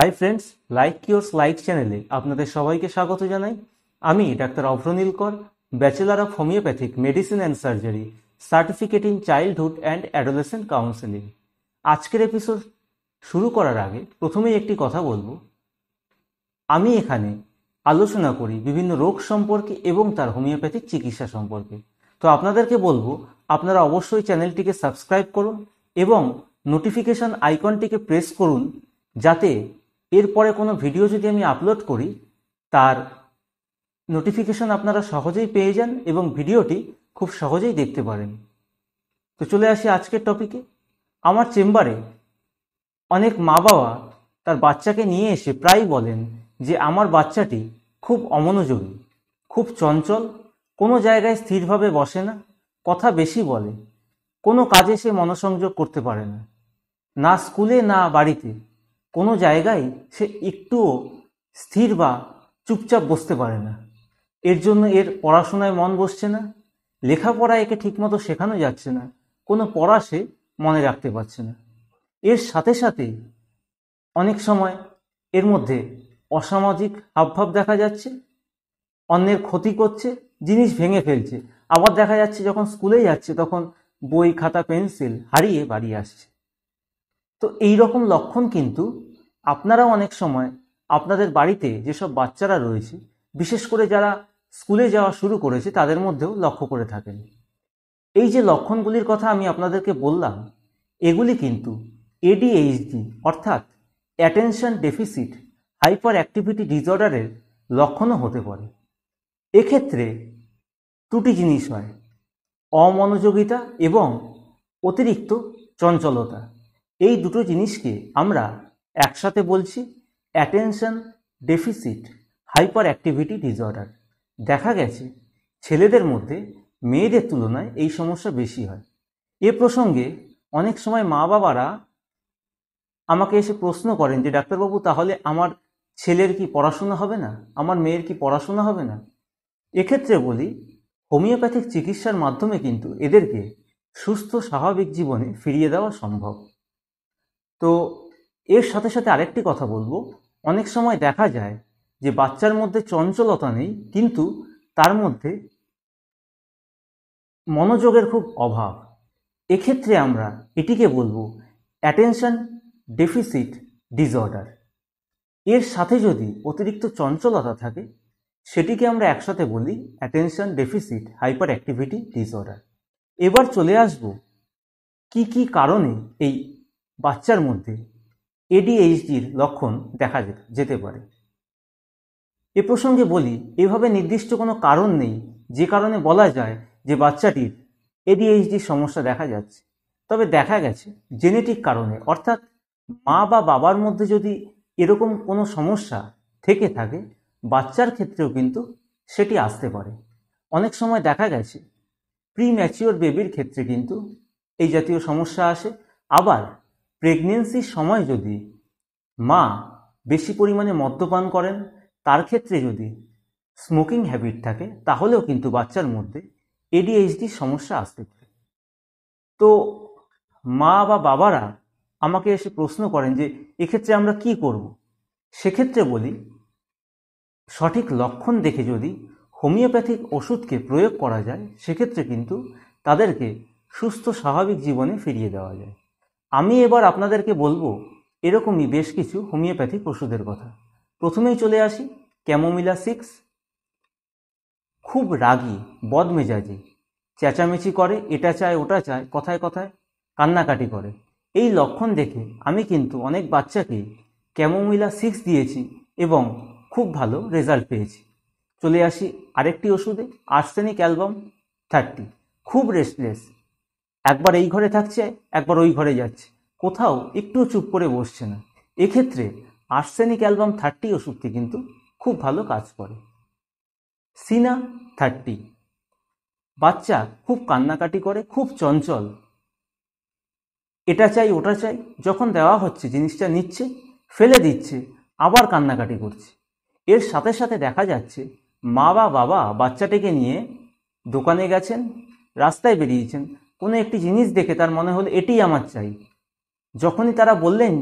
High friends like কিওস like চ্যানেলে আপনাদের সবাইকে স্বাগত জানাই আমি ডাক্তার Abhranil Kar bachelor of homoeopathic medicine and surgery certificate in childhood and adolescent counselling আজকের এপিসোড শুরু করার আগে প্রথমেই একটি কথা বলবো আমি এখানে আলোচনা করি বিভিন্ন রোগ সম্পর্কে এবং তার হোমিওপ্যাথিক চিকিৎসা সম্পর্কে তো আপনাদেরকে বলবো আপনারা অবশ্যই চ্যানেলটিকে সাবস্ক্রাইব করুন এবং নোটিফিকেশন আইকনটিকে প্রেস করুন যাতে এরপরে কোনো ভিডিও যদি আমি আপলোড করি তার নোটিফিকেশন আপনারা সহজেই পেয়ে যান এবং ভিডিওটি খুব সহজেই দেখতে পারেন তো চলে আসি আজকের টপিকে আমার চেম্বারে অনেক মা বাবা তার বাচ্চাকে নিয়ে এসে প্রায় বলেন যে আমার বাচ্চাটি খুব অমনোযোগী খুব চঞ্চল কোনো জায়গায় স্থিরভাবে বসে না কথা বেশি বলে কোনো কাজে সে মনসংযোগ করতে পারে না না স্কুলে না বাড়িতে কোনো জায়গায় সে একটুও স্থির বা চুপচাপ বসতে পারে না এর জন্য এর পড়াশোনায় মন বসছে না লেখাপড়া একে ঠিকমতো শেখানো যাচ্ছে না কোনো পড়া সে মনে রাখতে পারছে না এর সাথে সাথে অনেক সময় এর মধ্যে অসামাজিক হাবভাব দেখা যাচ্ছে অন্যের ক্ষতি করছে জিনিস ভেঙে ফেলছে আবার দেখা যাচ্ছে যখন স্কুলে যাচ্ছে তখন বই খাতা পেন্সিল হারিয়ে বাড়ি আসছে তো এই রকম লক্ষণ কিন্তু আপনারাও অনেক সময় আপনাদের বাড়িতে যেসব বাচ্চারা রয়েছে বিশেষ করে যারা স্কুলে যাওয়া শুরু করেছে তাদের মধ্যেও লক্ষ্য করে থাকেন এই যে লক্ষণগুলির কথা আমি আপনাদেরকে বললাম এগুলি কিন্তু এডিএইচডি অর্থাৎ অ্যাটেনশন ডেফিসিট হাইপার অ্যাক্টিভিটি ডিসঅর্ডারের লক্ষণও হতে পারে এক্ষেত্রে দুটি জিনিস হয় অমনোযোগিতা এবং অতিরিক্ত চঞ্চলতা এই দুটো জিনিসকে আমরা একসাথে বলছি attention deficit hyperactivity disorder দেখা গেছে ছেলেদের মধ্যে মেয়েদের তুলনায় এই সমস্যা বেশি হয় এ প্রসঙ্গে অনেক সময় মা বাবারা আমাকে এসে প্রশ্ন করেন যে ডাক্তারবাবু তাহলে আমার ছেলের কি পড়াশোনা হবে না আমার মেয়ের কি পড়াশোনা হবে না এক্ষেত্রে বলি হোমিওপ্যাথিক চিকিৎসার মাধ্যমে কিন্তু এদেরকে সুস্থ স্বাভাবিক জীবনে ফিরিয়ে দেওয়া সম্ভব তো এর সাথে সাথে আরেকটি কথা বলবো অনেক সময় দেখা যায় যে বাচ্চার মধ্যে চঞ্চলতা নেই কিন্তু তার মধ্যে মনোযোগের খুব অভাব এক্ষেত্রে আমরা এটিকে বলবো অ্যাটেনশন ডেফিসিট ডিসঅর্ডার এর সাথে যদি অতিরিক্ত চঞ্চলতা থাকে সেটিকে আমরা একসাথে বলি attention deficit hyperactivity disorder এবার চলে আসব কি কি কারণে এই বাচ্চার মধ্যে এডিএইচডির লক্ষণ দেখা যেতে পারে এ প্রসঙ্গে বলি এভাবে নির্দিষ্ট কোনো কারণ নেই যে কারণে বলা যায় যে বাচ্চাটির এডিএইচডির সমস্যা দেখা যাচ্ছে তবে দেখা গেছে জেনেটিক কারণে অর্থাৎ মা বা বাবার মধ্যে যদি এরকম কোনো সমস্যা থেকে থাকে বাচ্চার ক্ষেত্রেও কিন্তু সেটি আসতে পারে অনেক সময় দেখা গেছে প্রি ম্যাচিওর বেবির ক্ষেত্রে কিন্তু এই জাতীয় সমস্যা আসে আবার প্রেগনেন্সির সময় যদি মা বেশি পরিমাণে মদ্যপান করেন তার ক্ষেত্রে যদি স্মোকিং হ্যাবিট থাকে তাহলেও কিন্তু বাচ্চার মধ্যে এডিএইচডির সমস্যা আসতে পারে তো মা বা বাবারা আমাকে এসে প্রশ্ন করেন যে এক্ষেত্রে আমরা কি করব। সেক্ষেত্রে বলি সঠিক লক্ষণ দেখে যদি হোমিওপ্যাথিক ওষুধকে প্রয়োগ করা যায় সেক্ষেত্রে কিন্তু তাদেরকে সুস্থ স্বাভাবিক জীবনে ফিরিয়ে দেওয়া যায় আমি এবার আপনাদেরকে বলবো এরকমই বেশ কিছু হোমিওপ্যাথিক ওষুধের কথা প্রথমেই চলে আসি ক্যামোমিলা সিক্স খুব রাগি বদমেজাজি চেঁচামেচি করে এটা চায় ওটা চায় কথায় কথায় কান্নাকাটি করে এই লক্ষণ দেখে আমি কিন্তু অনেক বাচ্চাকে ক্যামোমিলা সিক্স দিয়েছি এবং খুব ভালো রেজাল্ট পেয়েছি চলে আসি আরেকটি ওষুধে আর্সেনিক অ্যালবাম থার্টি খুব রেস্টলেস একবার এই ঘরে থাকছে একবার ওই ঘরে যাচ্ছে কোথাও একটু চুপ করে বসছে না এক্ষেত্রে আর্সেনিক অ্যালবাম থার্টি ওষুধটি কিন্তু খুব ভালো কাজ করে সিনা থার্টি বাচ্চা খুব কান্নাকাটি করে খুব চঞ্চল এটা চাই ওটা চাই যখন দেওয়া হচ্ছে জিনিসটা নিচ্ছে ফেলে দিচ্ছে আবার কান্নাকাটি করছে এর সাথে সাথে দেখা যাচ্ছে মা বা বাবা বাচ্চাটিকে নিয়ে দোকানে গেছেন রাস্তায় বেরিয়েছেন কোনো একটি জিনিস দেখে তার মনে হলো এটি আমার চাই যখনই তারা বললেন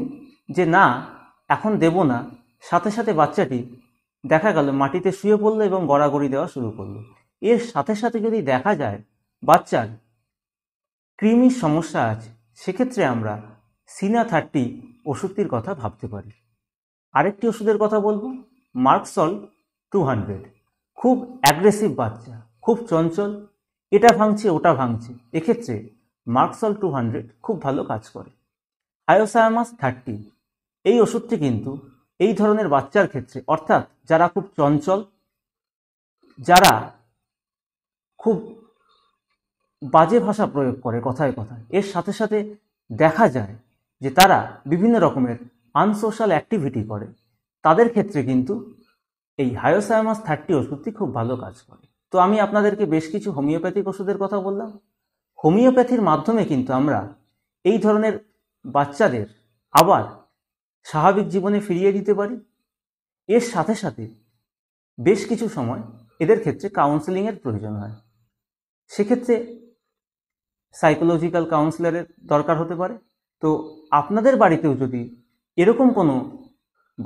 যে না এখন দেব না সাথে সাথে বাচ্চাটি দেখা গেল মাটিতে শুয়ে পড়লো এবং গড়াগড়ি দেওয়া শুরু করলো এর সাথে সাথে যদি দেখা যায় বাচ্চার কৃমির সমস্যা আছে সেক্ষেত্রে আমরা সিনা থার্টি ওষুধটির কথা ভাবতে পারি আরেকটি ওষুধের কথা বলবো মার্কসল টু হান্ড্রেড খুব অ্যাগ্রেসিভ বাচ্চা খুব চঞ্চল এটা ভাঙছে ওটা ভাঙছে এক্ষেত্রে মার্কসল টু হান্ড্রেড খুব ভালো কাজ করে আয়োসায়ামাস থার্টি এই ওষুধটি কিন্তু এই ধরনের বাচ্চার ক্ষেত্রে অর্থাৎ যারা খুব চঞ্চল যারা খুব বাজে ভাষা প্রয়োগ করে কথায় কথায় এর সাথে সাথে দেখা যায় যে তারা বিভিন্ন রকমের আনসোশ্যাল অ্যাক্টিভিটি করে তাদের ক্ষেত্রে কিন্তু এই হায়োসায়ামাস থার্টি ওষুধটি খুব ভালো কাজ করে তো আমি আপনাদেরকে বেশ কিছু হোমিওপ্যাথিক ওষুধের কথা বললাম হোমিওপ্যাথির মাধ্যমে কিন্তু আমরা এই ধরনের বাচ্চাদের আবার স্বাভাবিক জীবনে ফিরিয়ে দিতে পারি এর সাথে সাথে বেশ কিছু সময় এদের ক্ষেত্রে কাউন্সেলিংয়ের প্রয়োজন হয় সেক্ষেত্রে সাইকোলজিক্যাল কাউন্সিলারের দরকার হতে পারে তো আপনাদের বাড়িতেও যদি এরকম কোনো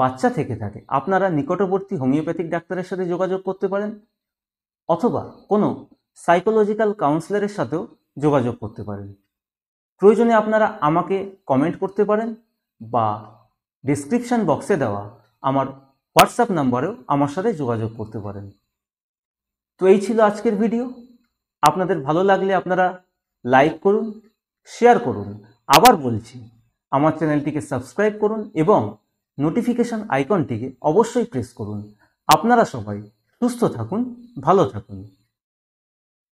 বাচ্চা থেকে থাকে আপনারা নিকটবর্তী হোমিওপ্যাথিক ডাক্তারের সাথে যোগাযোগ করতে পারেন অথবা কোনো সাইকোলজিক্যাল কাউন্সিলারের সাথেও যোগাযোগ করতে পারেন প্রয়োজনে আপনারা আমাকে কমেন্ট করতে পারেন বা ডিসক্রিপশান বক্সে দেওয়া আমার হোয়াটসঅ্যাপ নাম্বারেও আমার সাথে যোগাযোগ করতে পারেন তো এই ছিল আজকের ভিডিও আপনাদের ভালো লাগলে আপনারা লাইক করুন শেয়ার করুন আবার বলছি আমার চ্যানেলটিকে সাবস্ক্রাইব করুন এবং নোটিফিকেশান আইকনটিকে অবশ্যই প্রেস করুন আপনারা সবাই সুস্থ থাকুন ভালো থাকুন